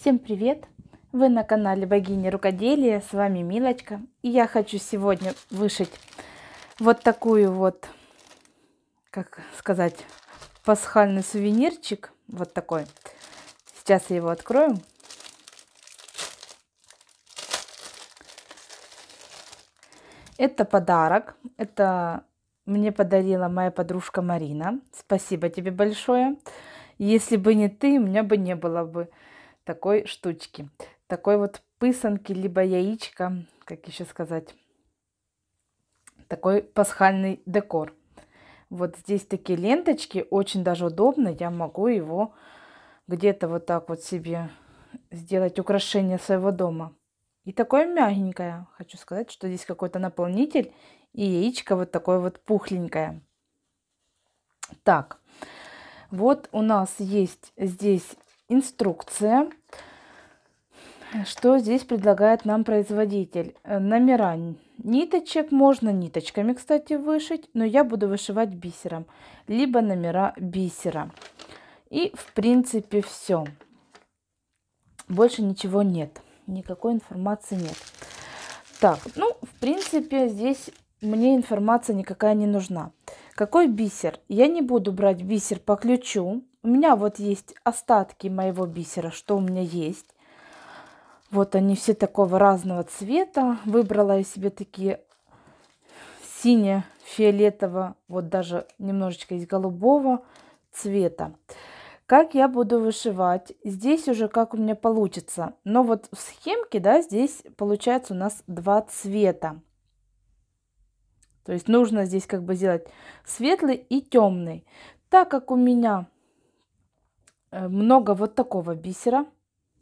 Всем привет! Вы на канале Богини Рукоделия, с вами Милочка. И я хочу сегодня вышить вот такую вот, как сказать, пасхальный сувенирчик. Вот такой. Сейчас я его открою. Это подарок. Это мне подарила моя подружка Марина. Спасибо тебе большое. Если бы не ты, у меня бы не было бы такой штучки, такой вот пысанки, либо яичка, как еще сказать, такой пасхальный декор. Вот здесь такие ленточки, очень даже удобно, я могу его где-то вот так вот себе сделать украшение своего дома. И такое мягенькое, хочу сказать, что здесь какой-то наполнитель и яичко вот такое вот пухленькое. Так, вот у нас есть здесь инструкция. Что здесь предлагает нам производитель? Номера ниточек. Можно ниточками, кстати, вышить, но я буду вышивать бисером. Либо номера бисера. И, в принципе, все. Больше ничего нет. Никакой информации нет. Так, ну, в принципе, здесь мне информация никакая не нужна. Какой бисер? Я не буду брать бисер по ключу. У меня вот есть остатки моего бисера, что у меня есть. Вот они все такого разного цвета. Выбрала я себе такие синие, фиолетового, вот даже немножечко из голубого цвета. Как я буду вышивать? Здесь уже как у меня получится. Но вот в схемке, да, здесь получается у нас два цвета. То есть нужно здесь как бы сделать светлый и темный. Так как у меня Э, много вот такого бисера.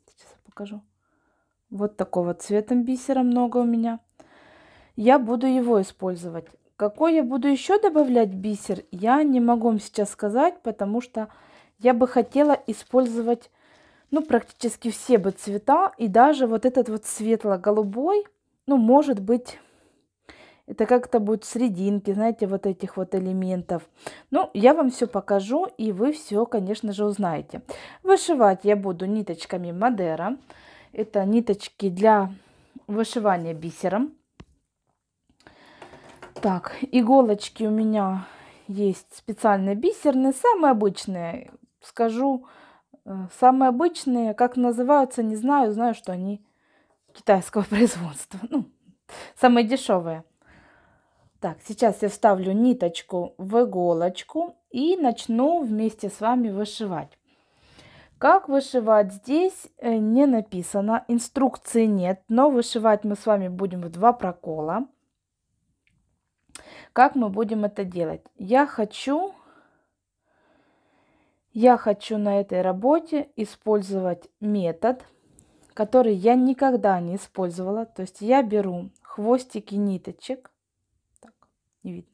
Сейчас я покажу. Вот такого цветом бисера много у меня. Я буду его использовать. Какой я буду еще добавлять бисер, я не могу вам сейчас сказать, потому что я бы хотела использовать, ну, практически все бы цвета. И даже вот этот вот светло-голубой, ну, может быть, это как-то будет срединки, знаете, вот этих вот элементов. Ну, я вам все покажу, и вы все, конечно же, узнаете. Вышивать я буду ниточками Мадера. Это ниточки для вышивания бисером. Так, иголочки у меня есть специальные бисерные, самые обычные, скажу, э, самые обычные, как называются, не знаю, знаю, что они китайского производства, ну, самые дешевые. Так, сейчас я вставлю ниточку в иголочку и начну вместе с вами вышивать. Как вышивать здесь э, не написано, инструкции нет, но вышивать мы с вами будем в два прокола. Как мы будем это делать? Я хочу, я хочу на этой работе использовать метод, который я никогда не использовала. То есть я беру хвостики ниточек не видно.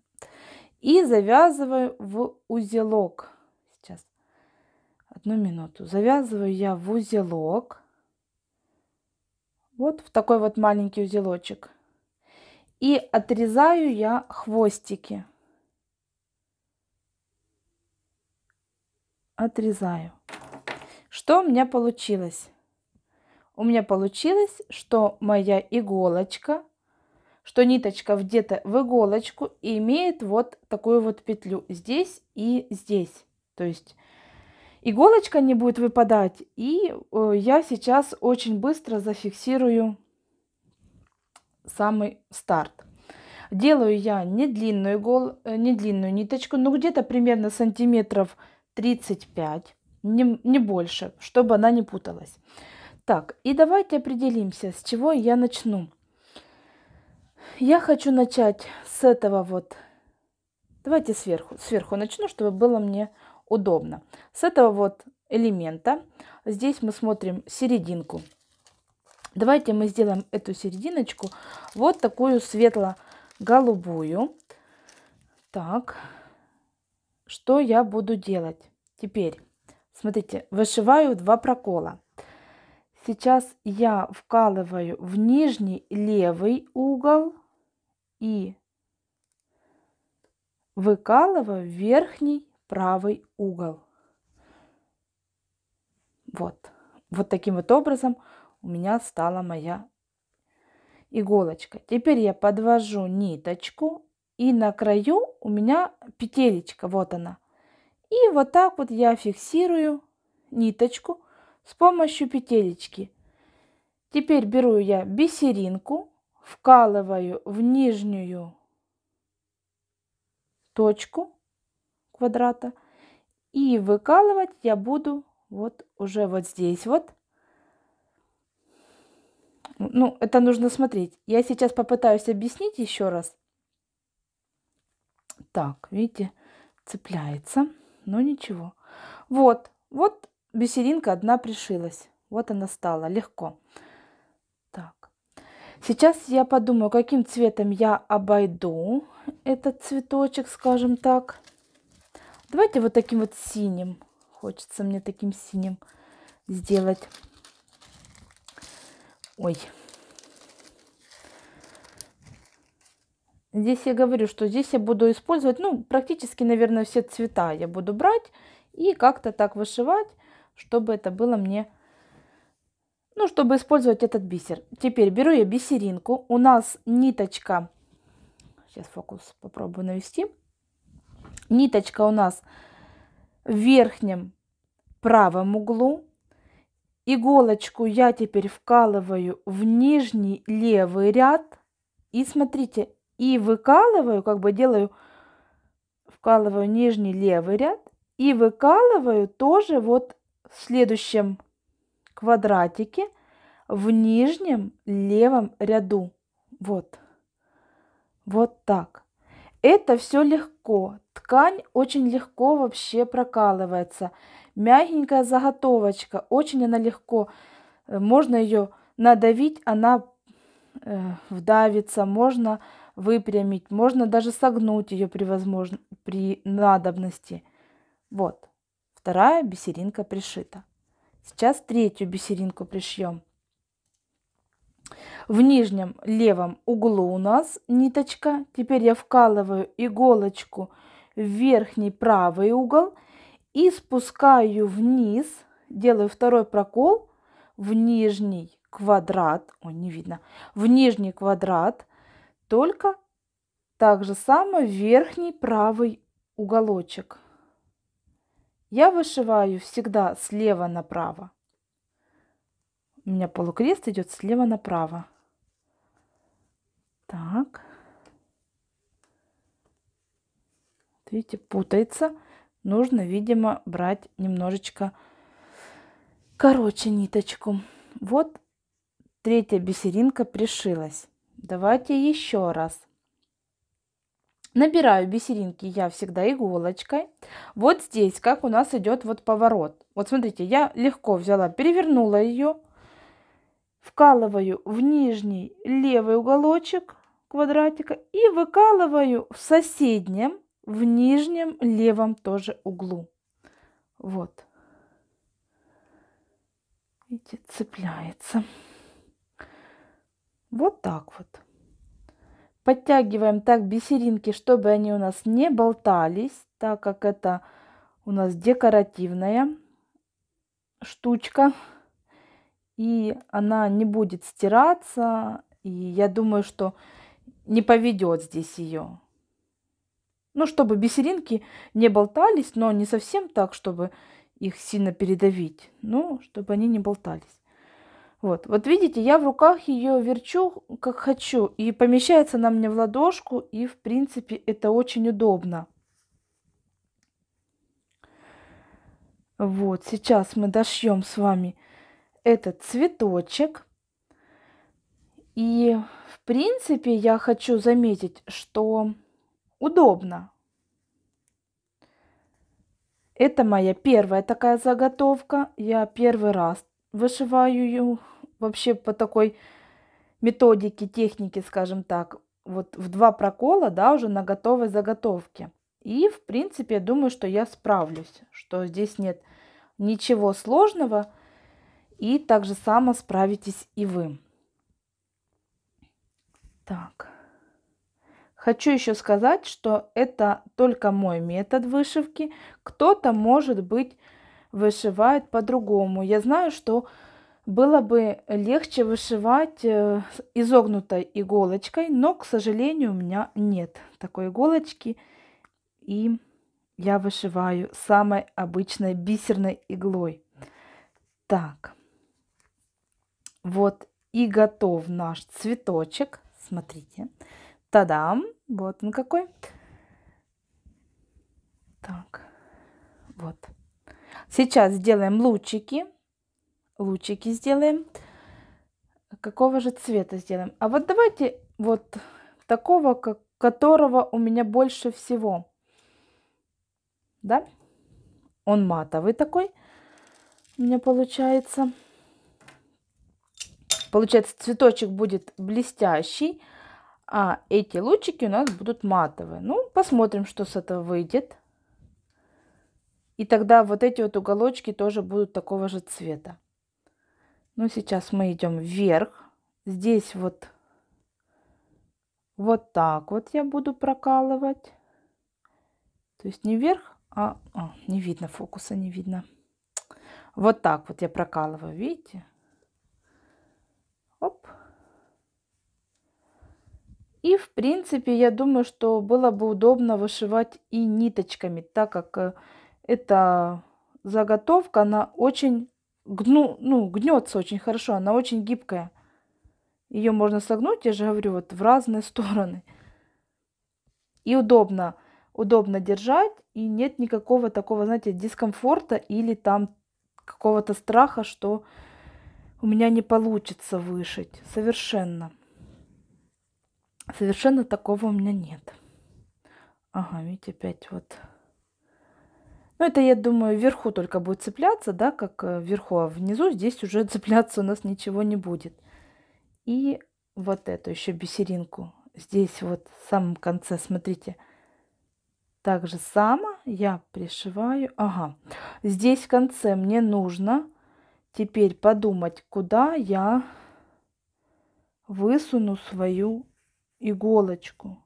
И завязываю в узелок. Сейчас, одну минуту. Завязываю я в узелок. Вот в такой вот маленький узелочек. И отрезаю я хвостики. Отрезаю. Что у меня получилось? У меня получилось, что моя иголочка что ниточка вдета в иголочку и имеет вот такую вот петлю здесь и здесь. То есть иголочка не будет выпадать. И э, я сейчас очень быстро зафиксирую самый старт. Делаю я не длинную, игол, э, не длинную ниточку, но где-то примерно сантиметров 35, не, не больше, чтобы она не путалась. Так, и давайте определимся, с чего я начну. Я хочу начать с этого вот. Давайте сверху, сверху начну, чтобы было мне удобно. С этого вот элемента. Здесь мы смотрим серединку. Давайте мы сделаем эту серединочку вот такую светло-голубую. Так, что я буду делать? Теперь, смотрите, вышиваю два прокола. Сейчас я вкалываю в нижний левый угол и выкалываю верхний правый угол. Вот. Вот таким вот образом у меня стала моя иголочка. Теперь я подвожу ниточку и на краю у меня петелечка, вот она. И вот так вот я фиксирую ниточку с помощью петелечки. Теперь беру я бисеринку, вкалываю в нижнюю точку квадрата и выкалывать я буду вот уже вот здесь вот. Ну, это нужно смотреть. Я сейчас попытаюсь объяснить еще раз. Так, видите, цепляется, но ничего. Вот, вот бисеринка одна пришилась. Вот она стала, легко. Так. Сейчас я подумаю, каким цветом я обойду этот цветочек, скажем так. Давайте вот таким вот синим. Хочется мне таким синим сделать. Ой. Здесь я говорю, что здесь я буду использовать, ну, практически, наверное, все цвета я буду брать и как-то так вышивать чтобы это было мне, ну, чтобы использовать этот бисер. Теперь беру я бисеринку. У нас ниточка, сейчас фокус попробую навести. Ниточка у нас в верхнем правом углу. Иголочку я теперь вкалываю в нижний левый ряд. И смотрите, и выкалываю, как бы делаю, вкалываю нижний левый ряд. И выкалываю тоже вот следующем квадратике в нижнем левом ряду. Вот. Вот так. Это все легко. Ткань очень легко вообще прокалывается. Мягенькая заготовочка. Очень она легко. Э, можно ее надавить, она э, вдавится. Можно выпрямить. Можно даже согнуть ее при, возможно, при надобности. Вот. Вторая бисеринка пришита. Сейчас третью бисеринку пришьем. В нижнем левом углу у нас ниточка. Теперь я вкалываю иголочку в верхний правый угол и спускаю вниз, делаю второй прокол в нижний квадрат, о, не видно, в нижний квадрат, только так же самое верхний правый уголочек. Я вышиваю всегда слева направо. У меня полукрест идет слева направо. Так. Видите, путается. Нужно, видимо, брать немножечко короче ниточку. Вот третья бисеринка пришилась. Давайте еще раз. Набираю бисеринки я всегда иголочкой. Вот здесь, как у нас идет вот поворот. Вот смотрите, я легко взяла, перевернула ее. Вкалываю в нижний левый уголочек квадратика и выкалываю в соседнем, в нижнем левом тоже углу. Вот. Видите, цепляется. Вот так вот. Подтягиваем так бисеринки, чтобы они у нас не болтались, так как это у нас декоративная штучка. И она не будет стираться. И я думаю, что не поведет здесь ее. Ну, чтобы бисеринки не болтались, но не совсем так, чтобы их сильно передавить. Ну, чтобы они не болтались. Вот, вот видите, я в руках ее верчу, как хочу, и помещается она мне в ладошку, и, в принципе, это очень удобно. Вот, сейчас мы дошьем с вами этот цветочек. И, в принципе, я хочу заметить, что удобно. Это моя первая такая заготовка. Я первый раз вышиваю ее вообще по такой методике, технике, скажем так, вот в два прокола, да, уже на готовой заготовке. И, в принципе, я думаю, что я справлюсь, что здесь нет ничего сложного. И так же само справитесь и вы. Так. Хочу еще сказать, что это только мой метод вышивки. Кто-то, может быть, вышивает по-другому. Я знаю, что было бы легче вышивать э, изогнутой иголочкой, но, к сожалению, у меня нет такой иголочки. И я вышиваю самой обычной бисерной иглой. Так, вот и готов наш цветочек. Смотрите, тадам, вот он какой. Так, вот. Сейчас сделаем лучики лучики сделаем. Какого же цвета сделаем? А вот давайте вот такого, как, которого у меня больше всего. Да? Он матовый такой у меня получается. Получается, цветочек будет блестящий, а эти лучики у нас будут матовые. Ну, посмотрим, что с этого выйдет. И тогда вот эти вот уголочки тоже будут такого же цвета. Но сейчас мы идем вверх. Здесь вот, вот так вот я буду прокалывать. То есть не вверх, а... О, а, не видно фокуса, не видно. Вот так вот я прокалываю, видите? Оп. И, в принципе, я думаю, что было бы удобно вышивать и ниточками, так как э, эта заготовка, она очень гну, ну, гнется очень хорошо, она очень гибкая. Ее можно согнуть, я же говорю, вот в разные стороны. И удобно, удобно держать, и нет никакого такого, знаете, дискомфорта или там какого-то страха, что у меня не получится вышить. Совершенно. Совершенно такого у меня нет. Ага, видите, опять вот но ну, это, я думаю, вверху только будет цепляться, да, как э, вверху, а внизу здесь уже цепляться у нас ничего не будет. И вот эту еще бисеринку. Здесь вот в самом конце, смотрите, так же само я пришиваю. Ага, здесь в конце мне нужно теперь подумать, куда я высуну свою иголочку.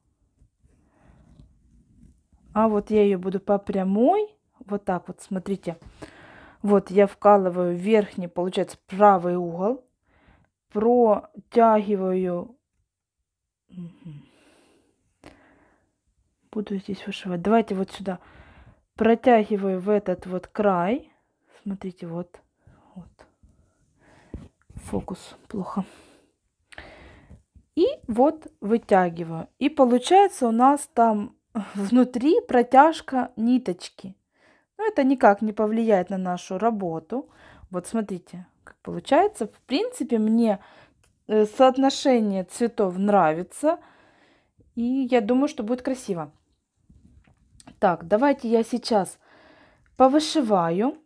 А вот я ее буду по прямой вот так вот, смотрите. Вот я вкалываю верхний, получается, правый угол. Протягиваю. Буду здесь вышивать. Давайте вот сюда. Протягиваю в этот вот край. Смотрите, вот. вот. Фокус плохо. И вот вытягиваю. И получается у нас там внутри протяжка ниточки. Но это никак не повлияет на нашу работу. Вот смотрите, как получается. В принципе, мне э, соотношение цветов нравится. И я думаю, что будет красиво. Так, давайте я сейчас повышиваю.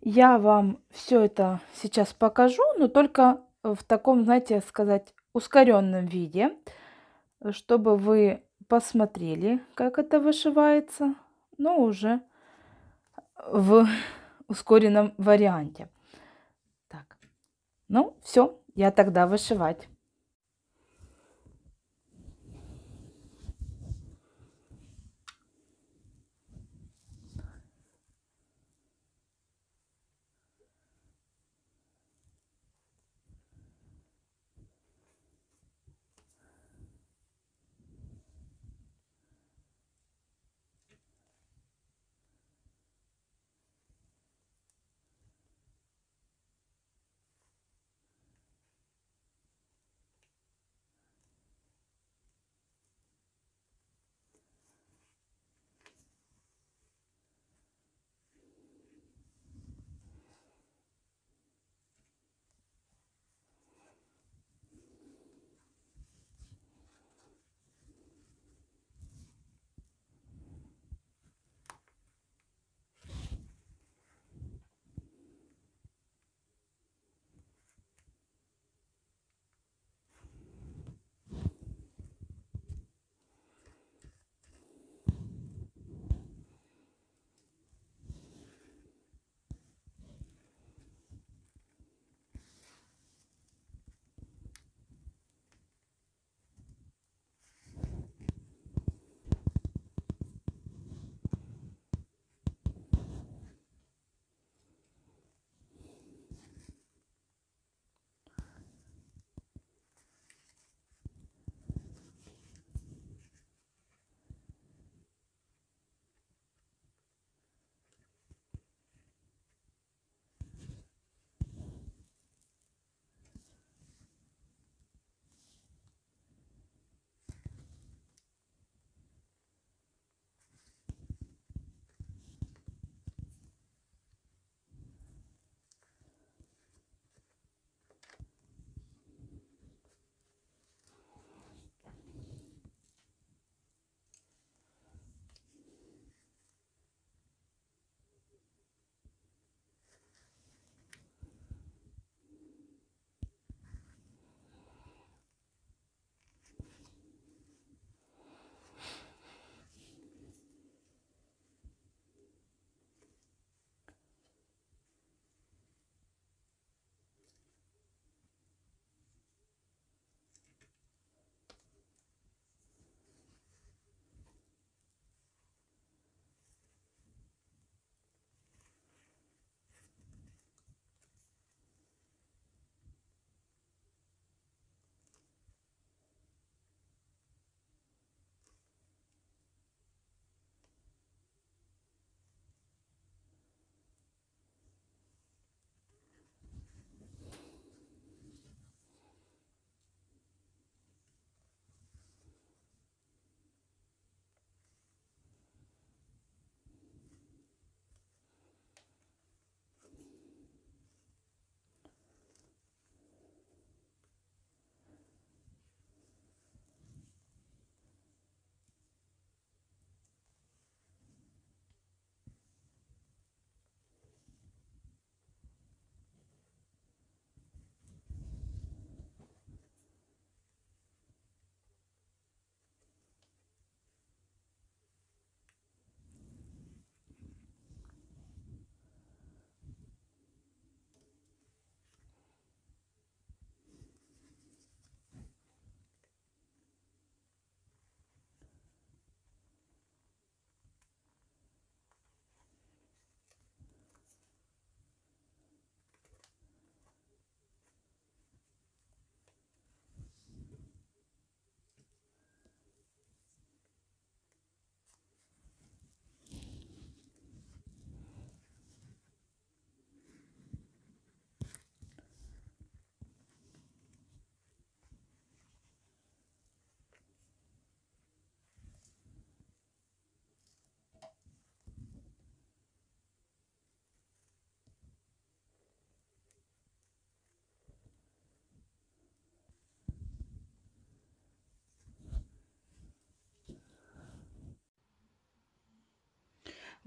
Я вам все это сейчас покажу, но только э, в таком, знаете, сказать, ускоренном виде, чтобы вы посмотрели, как это вышивается, но уже в ускоренном варианте. Так, ну все, я тогда вышивать.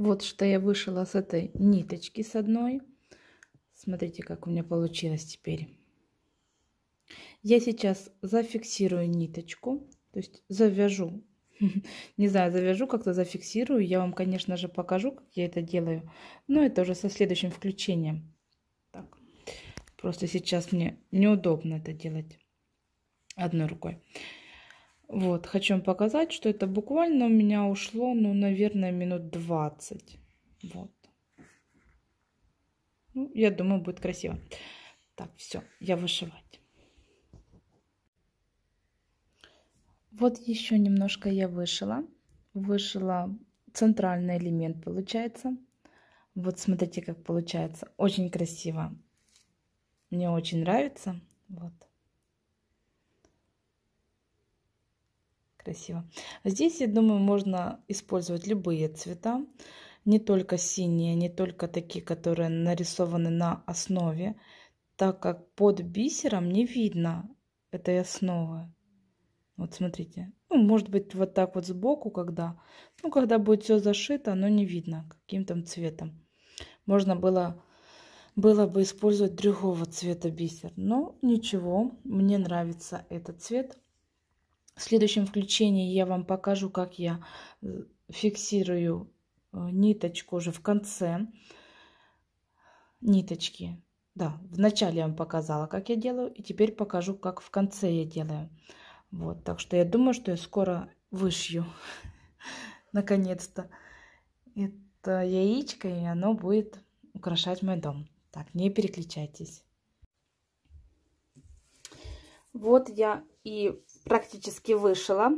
Вот что я вышила с этой ниточки с одной. Смотрите, как у меня получилось теперь. Я сейчас зафиксирую ниточку, то есть завяжу. Не знаю, завяжу, как-то зафиксирую. Я вам, конечно же, покажу, как я это делаю. Но это уже со следующим включением. Так. Просто сейчас мне неудобно это делать одной рукой. Вот, хочу вам показать, что это буквально у меня ушло, ну, наверное, минут 20. Вот. Ну, я думаю, будет красиво. Так, все, я вышивать. Вот еще немножко я вышила. Вышила центральный элемент, получается. Вот смотрите, как получается. Очень красиво. Мне очень нравится. Вот. Красиво. Здесь, я думаю, можно использовать любые цвета. Не только синие, не только такие, которые нарисованы на основе. Так как под бисером не видно этой основы. Вот смотрите. Ну, может быть, вот так вот сбоку, когда. Ну, когда будет все зашито, оно не видно, каким там цветом. Можно было, было бы использовать другого цвета бисер. Но ничего, мне нравится этот цвет. В следующем включении я вам покажу, как я э, фиксирую э, ниточку уже в конце ниточки. Да, вначале я вам показала, как я делаю, и теперь покажу, как в конце я делаю. Вот, так что я думаю, что я скоро вышью. Наконец-то. Это яичко, и оно будет украшать мой дом. Так, не переключайтесь. Вот я и практически вышила.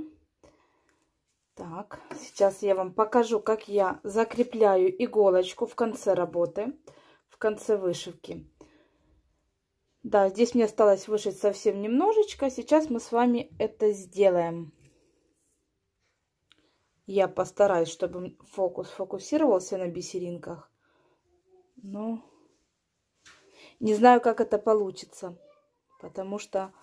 Так, сейчас я вам покажу, как я закрепляю иголочку в конце работы, в конце вышивки. Да, здесь мне осталось вышить совсем немножечко. Сейчас мы с вами это сделаем. Я постараюсь, чтобы фокус фокусировался на бисеринках. Но не знаю, как это получится, потому что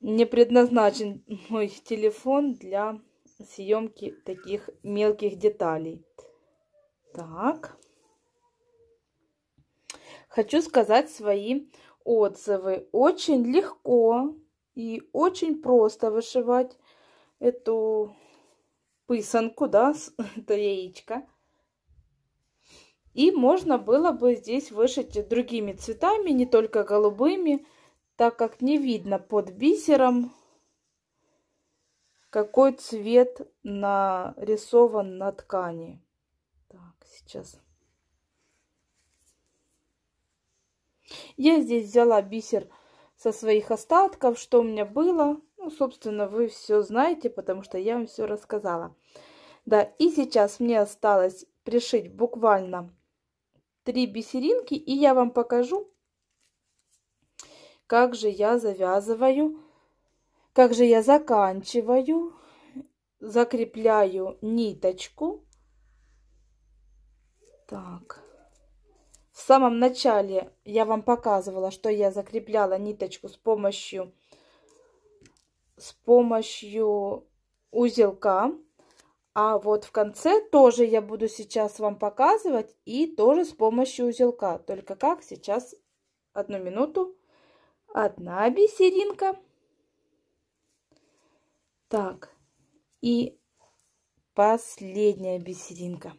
не предназначен мой телефон для съемки таких мелких деталей. Так. Хочу сказать свои отзывы. Очень легко и очень просто вышивать эту писанку, да, это яичко. И можно было бы здесь вышить другими цветами, не только голубыми так как не видно под бисером, какой цвет нарисован на ткани. Так, сейчас. Я здесь взяла бисер со своих остатков, что у меня было. Ну, собственно, вы все знаете, потому что я вам все рассказала. Да, и сейчас мне осталось пришить буквально три бисеринки, и я вам покажу, как же я завязываю, как же я заканчиваю, закрепляю ниточку. Так. В самом начале я вам показывала, что я закрепляла ниточку с помощью, с помощью узелка. А вот в конце тоже я буду сейчас вам показывать и тоже с помощью узелка. Только как сейчас, одну минуту одна бисеринка. Так, и последняя бисеринка.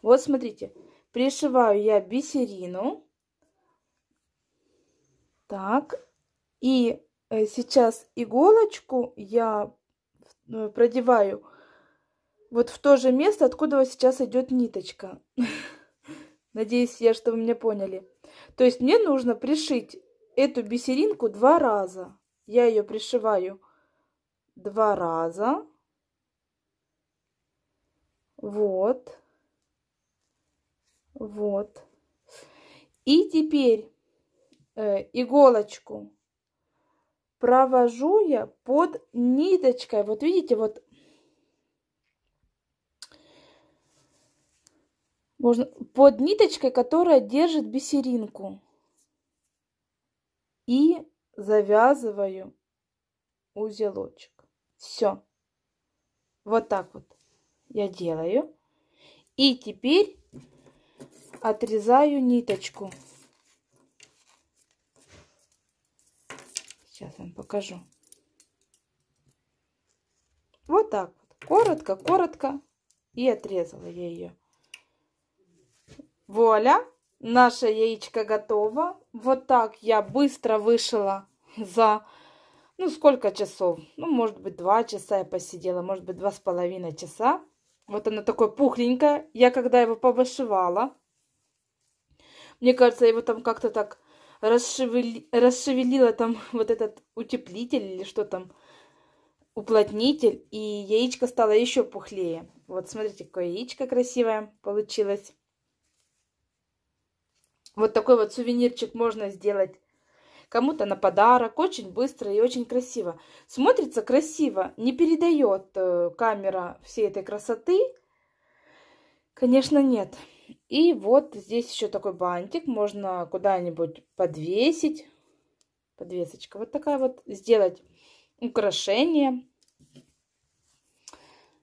Вот смотрите, пришиваю я бисерину. Так, и э, сейчас иголочку я э, продеваю вот в то же место, откуда сейчас идет ниточка. Надеюсь я, что вы меня поняли. То есть мне нужно пришить эту бисеринку два раза. Я ее пришиваю два раза. Вот. Вот. И теперь э, иголочку провожу я под ниточкой. Вот видите, вот можно, под ниточкой, которая держит бисеринку. И завязываю узелочек. Все. Вот так вот я делаю. И теперь отрезаю ниточку. Сейчас вам покажу. Вот так вот. Коротко, коротко. И отрезала я ее. Вуаля, наше яичко готово. Вот так я быстро вышла за, ну, сколько часов? Ну, может быть, два часа я посидела, может быть, два с половиной часа. Вот оно такое пухленькое. Я когда его повышивала, мне кажется, его там как-то так расшевели... расшевелила там вот этот утеплитель или что там, уплотнитель, и яичко стало еще пухлее. Вот смотрите, какое яичко красивое получилось. Вот такой вот сувенирчик можно сделать кому-то на подарок, очень быстро и очень красиво. Смотрится красиво, не передает э, камера всей этой красоты, конечно, нет. И вот здесь еще такой бантик, можно куда-нибудь подвесить, подвесочка, вот такая вот, сделать украшение.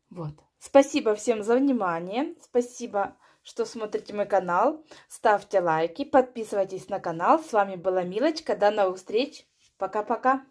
Вот. Спасибо всем за внимание, спасибо что смотрите мой канал. Ставьте лайки, подписывайтесь на канал. С вами была Милочка. До новых встреч. Пока-пока.